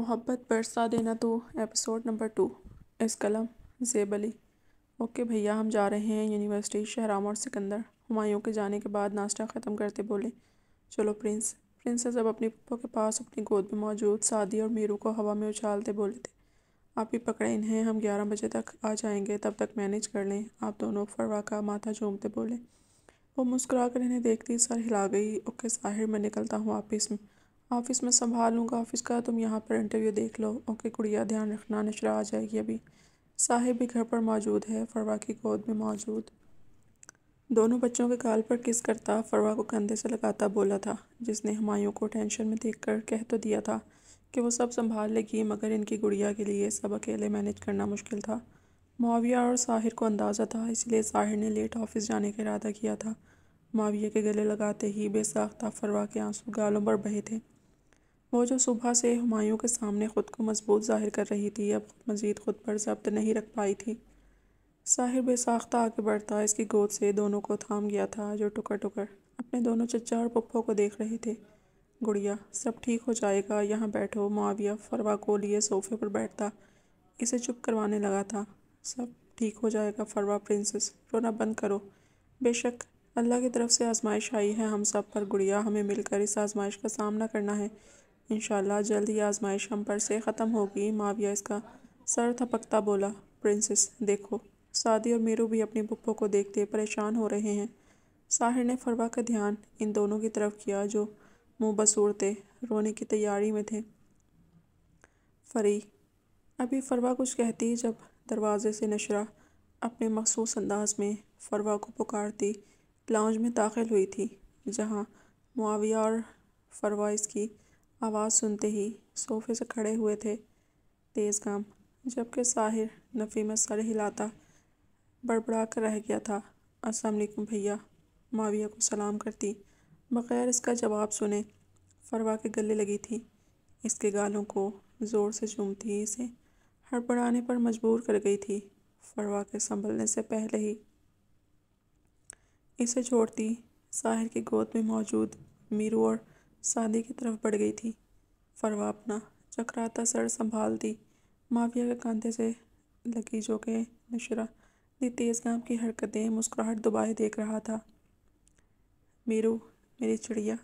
मोहब्बत बरसा देना तो एपिसोड नंबर टू इस कलम जेब अली ओके भैया हम जा रहे हैं यूनिवर्सिटी शहराम और सिकंदर हमायों के जाने के बाद नाश्ता ख़त्म करते बोले चलो प्रिंस प्रिंसेस अब अपने पप्पा के पास अपनी गोद में मौजूद सादी और मीरू को हवा में उछालते बोले थे आप ही पकड़े इन्हें हम ग्यारह बजे तक आ जाएंगे तब तक मैनेज कर लें आप दोनों फरवा का माथा झूमते बोले वो मुस्कुरा कर इन्हें देखती सर हिला गई ओके साहिर मैं निकलता हूँ आप में ऑफिस में संभालूंगा ऑफिस का तुम यहाँ पर इंटरव्यू देख लो ओके कुड़िया ध्यान रखना नशरा आ जाएगी अभी साहिब भी घर पर मौजूद है फरवा की गोद में मौजूद दोनों बच्चों के गाल पर किस करता फरवा को कंधे से लगाता बोला था जिसने हमायों को टेंशन में देख कर कह तो दिया था कि वो सब संभाल लेगी मगर इनकी गुड़िया के लिए सब अकेले मैनेज करना मुश्किल था माविया और साहिर को अंदाज़ा था इसलिए साहिर ने लेट ऑफिस जाने का इरादा किया था माविया के गले लगाते ही बेसाख्ता फरवा के आंसू गालों पर बहे थे वो जो सुबह से हमायों के सामने ख़ुद को मजबूत जाहिर कर रही थी अब मज़ीद खुद पर जब्त नहीं रख पाई थी साहिर बेसाख्ता आगे बढ़ता इसकी गोद से दोनों को थाम गया था जो टुकर टुकर अपने दोनों चचा और पप्पो को देख रहे थे गुड़िया सब ठीक हो जाएगा यहाँ बैठो माविया फरवा को लिए सोफे पर बैठता इसे चुप करवाने लगा था सब ठीक हो जाएगा फरवा प्रिंसेस रोना बंद करो बेशक अल्लाह की तरफ से आजमाइश आई है हम सब पर गुड़िया हमें मिलकर इस आजमाइश का सामना करना है इन जल्द ही आजमाइश हम पर से ख़त्म होगी माविया इसका सर थपकता बोला प्रिंसेस देखो सादी और मीरू भी अपनी पप्पो को देखते परेशान हो रहे हैं साहिर ने फरवा का ध्यान इन दोनों की तरफ किया जो मुँह बसूर थे रोने की तैयारी में थे फरी अभी फरवा कुछ कहती जब दरवाजे से नशरा अपने मखसूस अंदाज में फरवा को पुकारती लाउंज में दाखिल हुई थी जहाँ मुआविया और फरवा इसकी आवाज़ सुनते ही सोफे से खड़े हुए थे तेज़ काम जबकि साहिर नफ़ी में सर हिलाता बड़बड़ा कर रह गया था असलकुम भैया माविया को सलाम करती बग़ैर इसका जवाब सुने फरवा के गले लगी थी इसके गालों को ज़ोर से चूमती इसे हड़बड़ाने पर मजबूर कर गई थी फरवा के संभलने से पहले ही इसे छोड़ती साहिर की गोद में मौजूद मीरू और शादी की तरफ बढ़ गई थी फरवा अपना चकराता सर संभालती माफिया के कंधे से लगी जो के नशरा ने गांव की हरकतें मुस्कुराहट दुबाए देख रहा था मेरू मेरी चिड़िया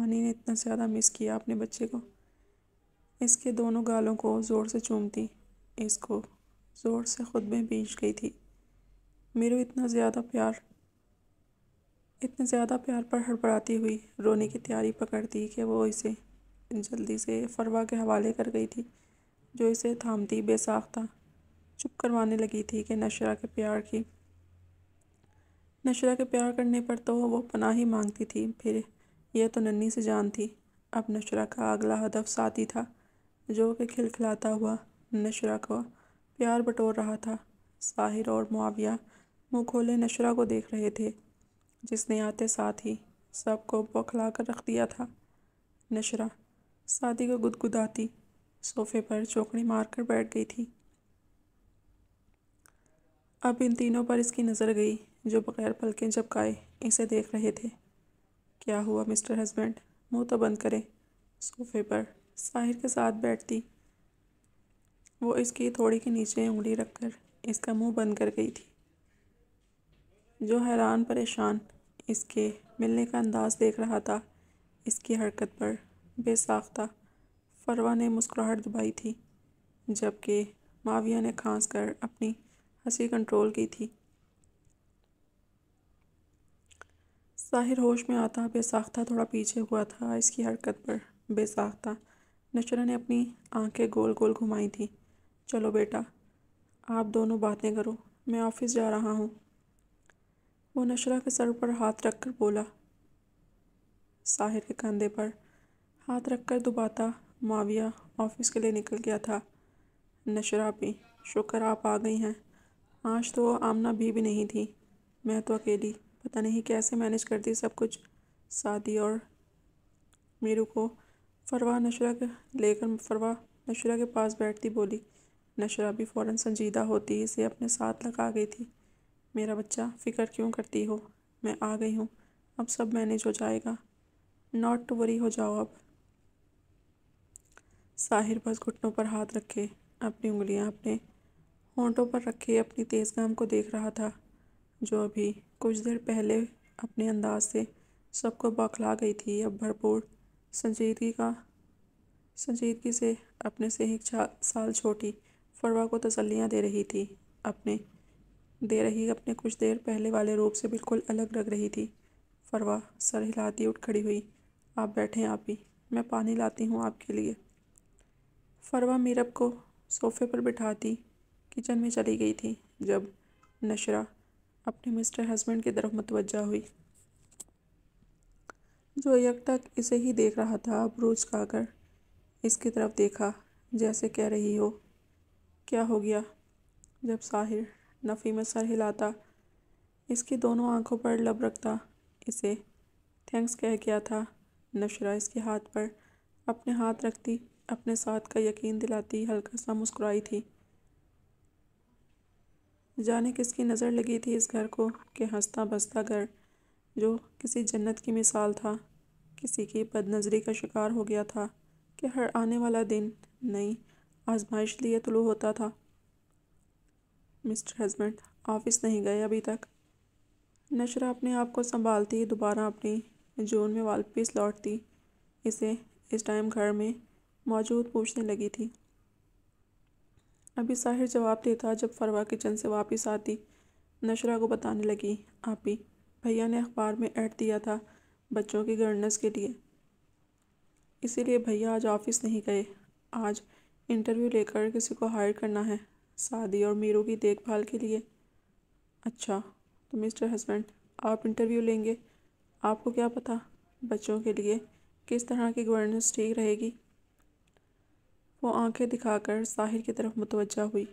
आनी ने इतना ज़्यादा मिस किया अपने बच्चे को इसके दोनों गालों को ज़ोर से चूमती इसको ज़ोर से खुद में बीच गई थी मेरू इतना ज़्यादा प्यार इतने ज़्यादा प्यार पर हड़बड़ाती हुई रोने की तैयारी पकड़ती कि वो इसे जल्दी से फरवा के हवाले कर गई थी जो इसे थामती बेसाख्ता चुप करवाने लगी थी कि नशरा के प्यार की नशरा के प्यार करने पर तो वो पनाह ही मांगती थी फिर यह तो नन्नी से जान थी अब नशरा का अगला हदफ साथी था जो कि खिलखिलाता हुआ नशरा को प्यार बटोर रहा था साहिर और मुआविया मुँह खोले नशरा को देख रहे थे जिसने आते साथ ही सबको बौखला कर रख दिया था नशरा शादी को गुदगुदाती सोफे पर चौकड़ी मारकर बैठ गई थी अब इन तीनों पर इसकी नज़र गई जो बगैर पलकें झपकाए इसे देख रहे थे क्या हुआ मिस्टर हस्बैंड मुंह तो बंद करें सोफे पर साहिर के साथ बैठती वो इसकी थोड़ी के नीचे उंगली रखकर इसका मुंह बंद कर गई थी जो हैरान परेशान इसके मिलने का अंदाज़ देख रहा था इसकी हरकत पर बेसाख्ता फरवा ने मुस्कुराहट दबाई थी जबकि माविया ने खांस कर अपनी हंसी कंट्रोल की थी साहिर होश में आता बेसाख्ता थोड़ा पीछे हुआ था इसकी हरकत पर बेसाख्ता नशरा ने अपनी आंखें गोल गोल घुमाई थी चलो बेटा आप दोनों बातें करो मैं ऑफिस जा रहा हूँ वो नशरा के सर पर हाथ रख कर बोला साहिर के कंधे पर हाथ रख कर दुबाता माविया ऑफिस के लिए निकल गया था नशरा भी शुक्र आप आ गई हैं आज तो आमना भी भी नहीं थी मैं तो अकेली पता नहीं कैसे मैनेज करती सब कुछ सादी और मीरू को फरवा नशरा के लेकर फरवा नशरा के पास बैठती बोली नशरा भी फ़ौर संजीदा होती इसे अपने साथ लगा गई थी मेरा बच्चा फ़िक्र क्यों करती हो मैं आ गई हूँ अब सब मैनेज हो जाएगा नॉट टू वरी हो जाओ अब साहिर बस घुटनों पर हाथ रखे अपनी उंगलियां अपने होंठों पर रखे अपनी तेज़ गाम को देख रहा था जो अभी कुछ देर पहले अपने अंदाज से सबको बौखला गई थी अब भरपूर संजीदगी का संजीदगी से अपने से एक साल छोटी फरवा को तसल्लियाँ दे रही थी अपने दे रही अपने कुछ देर पहले वाले रूप से बिल्कुल अलग लग रही थी फरवा सर हिलाती उठ खड़ी हुई आप बैठें आप ही मैं पानी लाती हूँ आपके लिए फरवा मीरब को सोफे पर बिठाती किचन में चली गई थी जब नशरा अपने मिस्टर हस्बैंड की तरफ मतवजा हुई जो यक तक इसे ही देख रहा था अब रोज खाकर इसकी तरफ देखा जैसे कह रही हो क्या हो गया जब साहिर नफ़ी में सर हिलाता इसकी दोनों आंखों पर लब रखता इसे थैंक्स कह गया था नशरा इसके हाथ पर अपने हाथ रखती अपने साथ का यकीन दिलाती हल्का सा मुस्कुराई थी जाने किसकी नज़र लगी थी इस घर को कि हंसता बसता घर जो किसी जन्नत की मिसाल था किसी की बदनज़री का शिकार हो गया था कि हर आने वाला दिन नई आजमाइश लिए तुलू होता था मिस्टर हस्बैंड ऑफिस नहीं गए अभी तक नशरा अपने आप को संभालती दोबारा अपनी जोन में वापस लौटती इसे इस टाइम घर में मौजूद पूछने लगी थी अभी साहिर जवाब देता जब फरवा किचन से वापस आती नशरा को बताने लगी आप ही भैया ने अखबार में ऐड दिया था बच्चों की गर्नस के लिए इसीलिए भैया आज ऑफिस नहीं गए आज इंटरव्यू लेकर किसी को हायर करना है शादी और मीरू की देखभाल के लिए अच्छा तो मिस्टर हस्बैंड आप इंटरव्यू लेंगे आपको क्या पता बच्चों के लिए किस तरह की गवर्नेंस ठीक रहेगी वो आंखें दिखाकर साहिर की तरफ मुतवजा हुई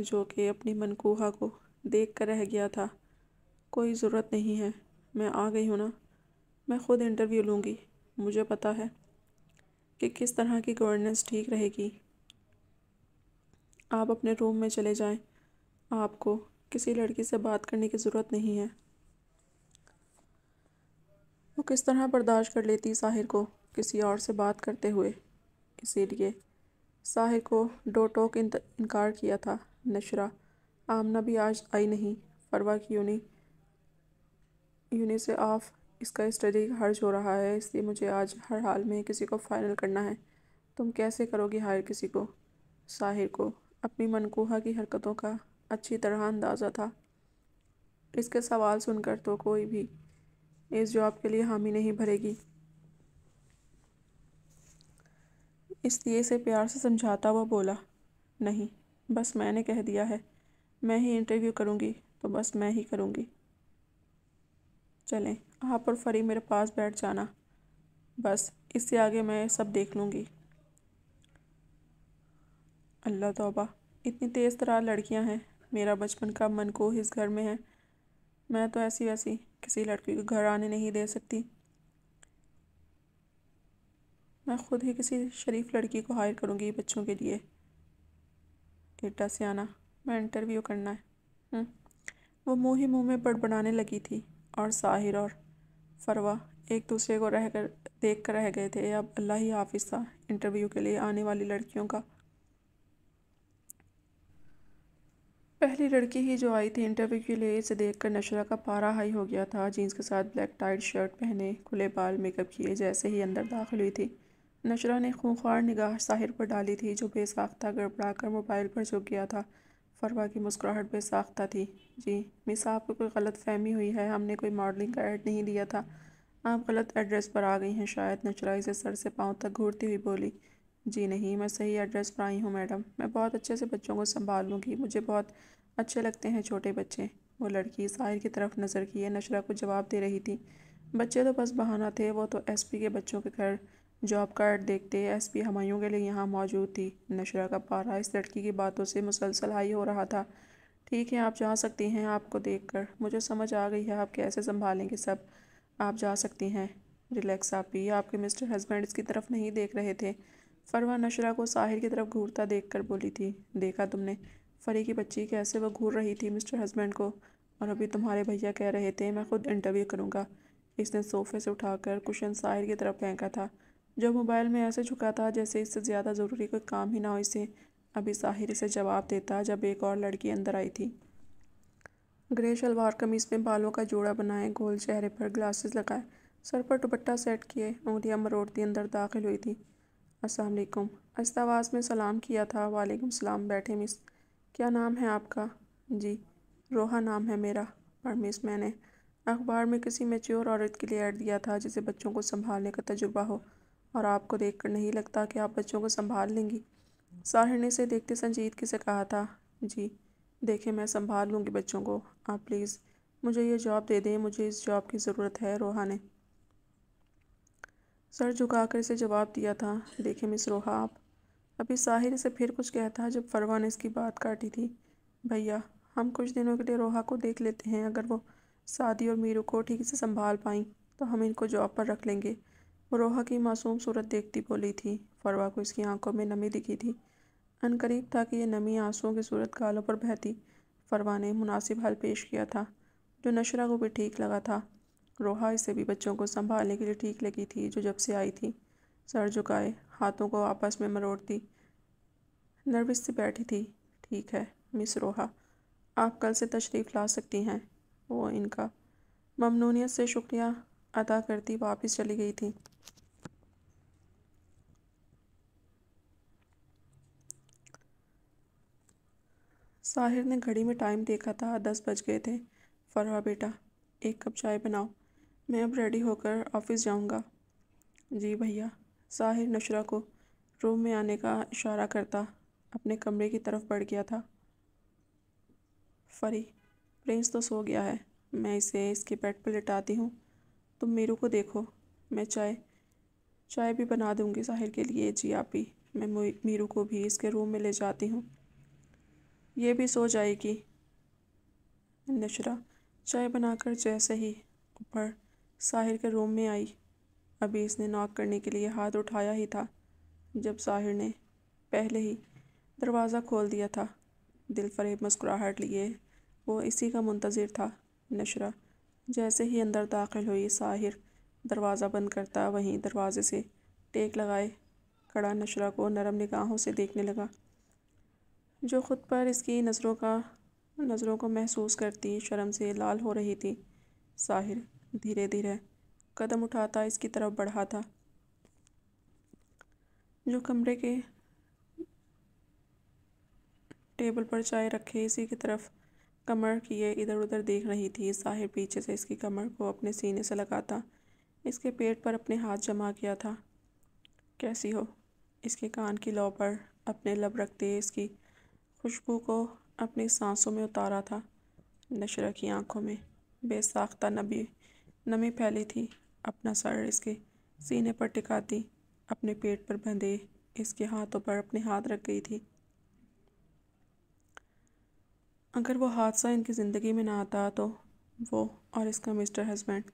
जो कि अपनी मनकूहा को देख कर रह गया था कोई ज़रूरत नहीं है मैं आ गई हूँ ना मैं ख़ुद इंटरव्यू लूँगी मुझे पता है कि किस तरह की गवर्नेंस ठीक रहेगी आप अपने रूम में चले जाएं। आपको किसी लड़की से बात करने की ज़रूरत नहीं है वो किस तरह बर्दाश्त कर लेती साहिर को किसी और से बात करते हुए इसीलिए साहिर को डो टोक इनकार किया था नशरा आमना भी आज आई नहीं फरवा की यूनी यूनी से ऑफ इसका स्टडी हर्ज हो रहा है इसलिए मुझे आज हर हाल में किसी को फाइनल करना है तुम कैसे करोगी हायर किसी को साहिर को अपनी मनकोहा की हरकतों का अच्छी तरह अंदाज़ा था इसके सवाल सुनकर तो कोई भी इस जॉब के लिए हामी नहीं भरेगी इसलिए इसे प्यार से समझाता हुआ बोला नहीं बस मैंने कह दिया है मैं ही इंटरव्यू करूँगी तो बस मैं ही करूँगी चलें आप और फरी मेरे पास बैठ जाना बस इससे आगे मैं सब देख लूँगी अल्लाह तोबा इतनी तेज़ तरह लड़कियाँ हैं मेरा बचपन का मनकोह इस घर में है मैं तो ऐसी वैसी किसी लड़की को घर आने नहीं दे सकती मैं खुद ही किसी शरीफ लड़की को हायर करूँगी बच्चों के लिए एटा से आना मैं इंटरव्यू करना है हम्म। वो मुँह ही मुँह में बड़बड़ाने लगी थी और साहिर और फरवा एक दूसरे को रह कर देख कर रह गए थे अब अल्लाह ही हाफिज था इंटरव्यू के लिए आने वाली लड़कियों का पहली लड़की ही जो आई थी इंटरव्यू के लिए इसे देखकर नशरा का पारा हाई हो गया था जीन्स के साथ ब्लैक टाइट शर्ट पहने खुले बाल मेकअप किए जैसे ही अंदर दाखिल हुई थी नशरा ने खूंखार निगाह साहिर पर डाली थी जो बेसाख्ता गड़बड़ा कर मोबाइल पर झुक गया था फरवा की मुस्कुराहट बेसाख्ता थी जी मिस आपको कोई गलत फहमी हुई है हमने कोई मॉडलिंग का एड नहीं दिया था आप गलत एड्रेस पर आ गई हैं शायद नशरा इसे सर से पाँव तक घूरती हुई बोली जी नहीं मैं सही एड्रेस पर आई हूँ मैडम मैं बहुत अच्छे से बच्चों को लूँगी मुझे बहुत अच्छे लगते हैं छोटे बच्चे वो लड़की साहिर की तरफ नज़र किए नशरा को जवाब दे रही थी बच्चे तो बस बहाना थे वो तो एस के बच्चों के घर जॉब कार्ड देखते एस पी हमायों के लिए यहाँ मौजूद थी नशरा का पारा इस लड़की की बातों से मुसलसल हाई हो रहा था ठीक है आप जा सकती हैं आपको देखकर मुझे समझ आ गई है आप कैसे संभालेंगे सब आप जा सकती हैं रिलैक्स आप भी आपके मिस्टर हस्बैंड इसकी तरफ नहीं देख रहे थे फरवा नशरा को साहिर की तरफ घूरता देख कर बोली थी देखा तुमने फरी की बच्ची कैसे वो घूर रही थी मिस्टर हस्बैंड को और अभी तुम्हारे भैया कह रहे थे मैं खुद इंटरव्यू करूँगा इसने सोफे से उठाकर कुशन साहिर की तरफ फेंका था जो मोबाइल में ऐसे झुका था जैसे इससे ज़्यादा ज़रूरी कोई काम ही ना हो इसे अभी साहिर इसे जवाब देता जब एक और लड़की अंदर आई थी ग्रे शलवार कमीज में बालों का जोड़ा बनाए गोल चेहरे पर ग्लासेस लगाए सर पर दुपट्टा सेट किए उंगलियां मरोड़ती अंदर दाखिल हुई थी असलकुम वालेकुम में सलाम किया था वालेकुम सलाम बैठे मिस क्या नाम है आपका जी रोहा नाम है मेरा पर मिस मैंने अखबार में किसी मेच्योर औरत के लिए ऐड दिया था जिसे बच्चों को संभालने का तजुर्बा हो और आपको देखकर नहीं लगता कि आप बच्चों को संभाल लेंगी साहिर ने इसे देखते संजीद किसे से कहा था जी देखें मैं संभाल लूँगी बच्चों को आप प्लीज़ मुझे ये जॉब दे दें मुझे इस जॉब की ज़रूरत है रोहा ने सर झुकाकर इसे जवाब दिया था देखे मिस रोहा आप अभी साहिर से फिर कुछ कहता जब फरवा ने इसकी बात काटी थी भैया हम कुछ दिनों के लिए रोहा को देख लेते हैं अगर वो सादी और मीरू को ठीक से संभाल पाई तो हम इनको जॉब पर रख लेंगे वो रोहा की मासूम सूरत देखती बोली थी फरवा को इसकी आंखों में नमी दिखी थी अनकरीब था कि यह नमी आंसुओं की सूरत गालों पर बहती फरवा ने मुनासिब हल पेश किया था जो नशरा को भी ठीक लगा था रोहा इसे भी बच्चों को संभालने के लिए ठीक लगी थी जो जब से आई थी सर झुकाए हाथों को आपस में मरोड़ती नर्वस से बैठी थी ठीक है मिस रोहा आप कल से तशरीफ़ ला सकती हैं वो इनका ममनूनीत से शुक्रिया अदा करती वापस चली गई थी साहिर ने घड़ी में टाइम देखा था दस बज गए थे फरहा बेटा एक कप चाय बनाओ मैं अब रेडी होकर ऑफिस जाऊंगा जी भैया साहिर नशरा को रूम में आने का इशारा करता अपने कमरे की तरफ बढ़ गया था फरी प्रिंस तो सो गया है मैं इसे इसके बेड पर लिटाती हूँ तुम मीरू को देखो मैं चाय चाय भी बना दूँगी साहिर के लिए जी आप ही मैं मीरू को भी इसके रूम में ले जाती हूँ ये भी सो जाएगी नशरा चाय बनाकर जैसे ही ऊपर साहिर के रूम में आई अभी इसने नाक करने के लिए हाथ उठाया ही था जब साहिर ने पहले ही दरवाज़ा खोल दिया था दिल फरेब मुस्कुराहट लिए वो इसी का मंतज़र था नशरा जैसे ही अंदर दाखिल हुई साहिर दरवाज़ा बंद करता वहीं दरवाज़े से टेक लगाए खड़ा नशरा को नरम निगाहों से देखने लगा जो ख़ुद पर इसकी नज़रों का नज़रों को महसूस करती शर्म से लाल हो रही थी साहिर धीरे धीरे कदम उठाता इसकी तरफ बढ़ा था जो कमरे के टेबल पर चाय रखे इसी की तरफ कमर किए इधर उधर देख रही थी साहिर पीछे से इसकी कमर को अपने सीने से लगाता इसके पेट पर अपने हाथ जमा किया था कैसी हो इसके कान की लौ पर अपने लब रखते इसकी खुशबू को अपनी सांसों में उतारा था नशरा की आंखों में बेसाख्ता नबी नमी फैली थी अपना सर इसके सीने पर टिकाती अपने पेट पर बंधे इसके हाथों पर अपने हाथ रख गई थी अगर वो हादसा इनकी ज़िंदगी में ना आता तो वो और इसका मिस्टर हस्बैंड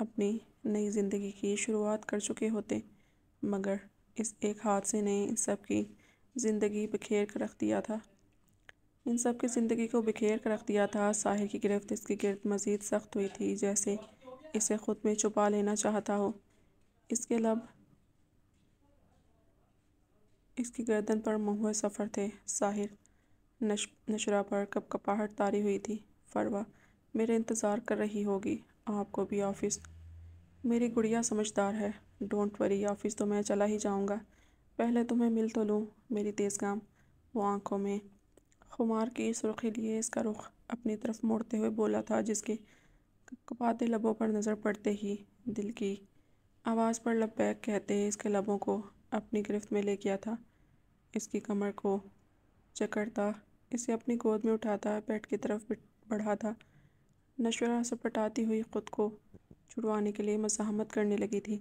अपनी नई ज़िंदगी की शुरुआत कर चुके होते मगर इस एक हादसे ने इन सब की ज़िंदगी बिखेर कर रख दिया था इन सब की ज़िंदगी को बिखेर कर रख दिया था साहिर की गिरफ्त इसकी गिरफ्त मज़ीद सख्त हुई थी जैसे इसे ख़ुद में छुपा लेना चाहता हो इसके लब इसकी गर्दन पर महुए सफ़र थे साहिर नश नशरा पर कपकपाहट तारी हुई थी फरवा मेरे इंतज़ार कर रही होगी आपको भी ऑफिस मेरी गुड़िया समझदार है डोंट वरी ऑफिस तो मैं चला ही जाऊंगा पहले तुम्हें मिल तो लूँ मेरी तेज़गाम वो आंखों में खुमार की सुर्खी लिए इसका रुख अपनी तरफ मोड़ते हुए बोला था जिसके कपाते लबों पर नज़र पड़ते ही दिल की आवाज़ पर लबैक कहते इसके लबों को अपनी गिरफ्त में ले गया था इसकी कमर को चकड़ता इसे अपनी गोद में उठाता पेट की तरफ बढ़ा था नशरा सपटाती हुई ख़ुद को छुड़वाने के लिए मजामत करने लगी थी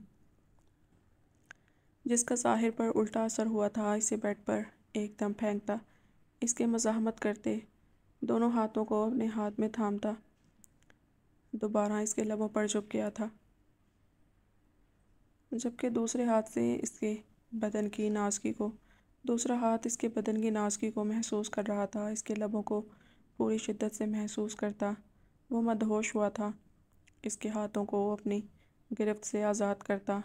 जिसका साहिर पर उल्टा असर हुआ था इसे बेड पर एकदम फेंकता इसके मजामत करते दोनों हाथों को अपने हाथ में थामता दोबारा इसके लबों पर झुक गया था जबकि दूसरे हाथ से इसके बदन की नाजगी को दूसरा हाथ इसके बदन की नाजगी को महसूस कर रहा था इसके लबों को पूरी शिद्दत से महसूस करता वो मदहोश हुआ था इसके हाथों को अपनी गिरफ्त से आज़ाद करता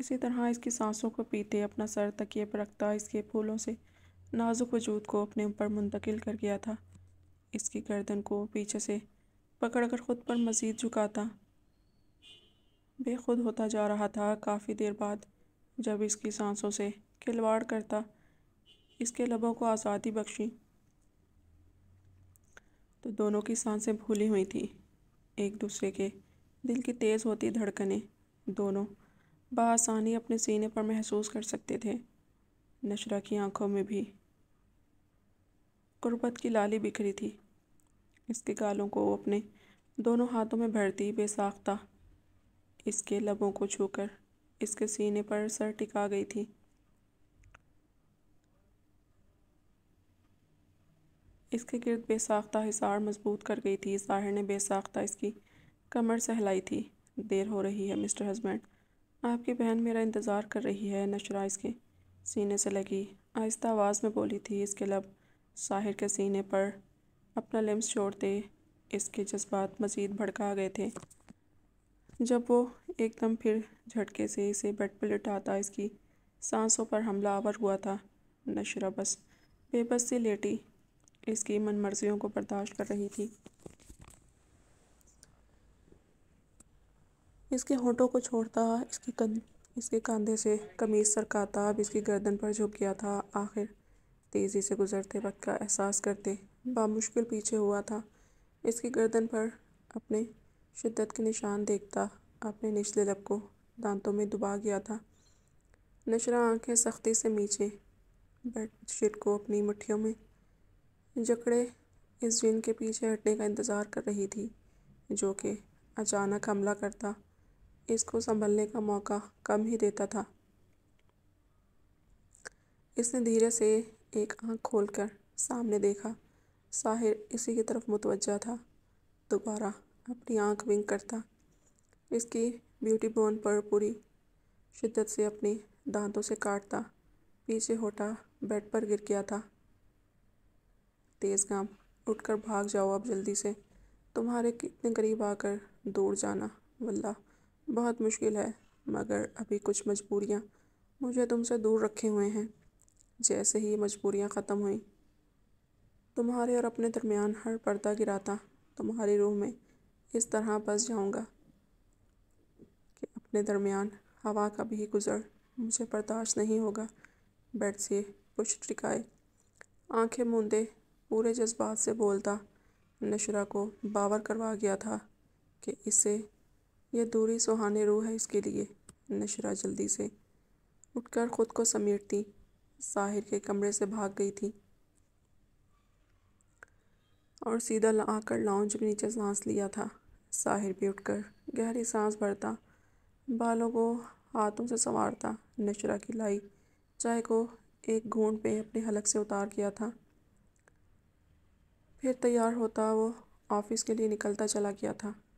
इसी तरह इसकी सांसों को पीते अपना सर तकिए पर रखता इसके फूलों से नाजुक वजूद को अपने ऊपर मुंतकिल कर गया था इसकी गर्दन को पीछे से पकड़कर ख़ुद पर मज़ीद झुकाता बेखुद होता जा रहा था काफ़ी देर बाद जब इसकी सांसों से खिलवाड़ करता इसके लबों को आज़ादी बख्शी तो दोनों की सांसें भूली हुई थी एक दूसरे के दिल की तेज़ होती धड़कने दोनों बासानी अपने सीने पर महसूस कर सकते थे नशरा की आंखों में भी गुर्बत की लाली बिखरी थी इसके गालों को वो अपने दोनों हाथों में भरती बेसाख्ता इसके लबों को छूकर इसके सीने पर सर टिका गई थी इसके गिरद बेसाख्ता हिसार मजबूत कर गई थी साहिर ने बेसाख्ता इसकी कमर सहलाई थी देर हो रही है मिस्टर हस्बैंड आपकी बहन मेरा इंतज़ार कर रही है नशरा इसके सीने से लगी आहिस्ता आवाज़ में बोली थी इसके लब साहिर के सीने पर अपना लिम्स छोड़ते इसके जज्बात मज़ीद भड़का गए थे जब वो एकदम फिर झटके से इसे बेड पर लिटाता इसकी सांसों पर हमला आवर हुआ था नशरा बस बेबस से लेटी इसकी मनमर्जियों को बर्दाश्त कर रही थी इसके होठों को छोड़ता इसके कं इसके कंधे से कमीज़ सरकाता अब इसकी गर्दन पर झुक गया था आखिर तेज़ी से गुजरते वक्त का एहसास करते बामुश्किल पीछे हुआ था इसकी गर्दन पर अपने शिद्दत के निशान देखता अपने निचले लब को दांतों में दुबा गया था नशरा आंखें सख्ती से नीचे बेडशीट को अपनी मुठ्ठियों में जकड़े इस जिन के पीछे हटने का इंतज़ार कर रही थी जो कि अचानक हमला करता इसको संभलने का मौका कम ही देता था इसने धीरे से एक आंख खोलकर सामने देखा साहिर इसी की तरफ मुतवजा था दोबारा अपनी आंख विंक करता इसकी ब्यूटी बोन पर पूरी शिद्दत से अपने दांतों से काटता पीछे होटा बेड पर गिर गया था तेज़ गाम उठकर भाग जाओ अब जल्दी से तुम्हारे कितने करीब आकर दूर जाना वल्ला बहुत मुश्किल है मगर अभी कुछ मजबूरियाँ मुझे तुमसे दूर रखे हुए हैं जैसे ही मजबूरियाँ ख़त्म हुईं तुम्हारे और अपने दरमियान हर पर्दा गिराता तुम्हारी रूह में इस तरह बस जाऊँगा कि अपने दरमियान हवा का भी गुज़र मुझे बर्दाश्त नहीं होगा बेड से कुछ टिकाए आंखें मूंदे पूरे जज्बात से बोलता नशरा को बावर करवा गया था कि इसे यह दूरी सुहाने रूह है इसके लिए नशरा जल्दी से उठकर ख़ुद को समेटती साहिर के कमरे से भाग गई थी और सीधा आकर लाउंज के नीचे सांस लिया था साहिर भी उठकर गहरी सांस भरता बालों को हाथों से संवारता नशरा की लाई चाय को एक घूंट पे अपने हलक से उतार किया था फिर तैयार होता वो ऑफिस के लिए निकलता चला गया था